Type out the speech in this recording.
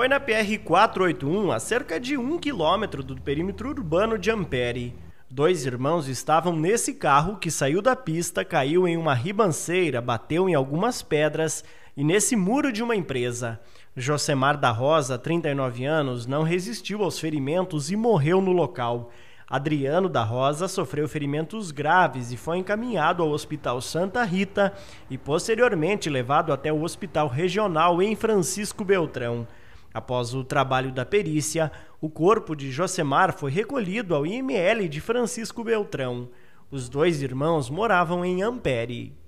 Foi na PR-481, a cerca de um quilômetro do perímetro urbano de Ampere. Dois irmãos estavam nesse carro que saiu da pista, caiu em uma ribanceira, bateu em algumas pedras e nesse muro de uma empresa. Josemar da Rosa, 39 anos, não resistiu aos ferimentos e morreu no local. Adriano da Rosa sofreu ferimentos graves e foi encaminhado ao Hospital Santa Rita e posteriormente levado até o Hospital Regional em Francisco Beltrão. Após o trabalho da perícia, o corpo de Josemar foi recolhido ao IML de Francisco Beltrão. Os dois irmãos moravam em Ampere.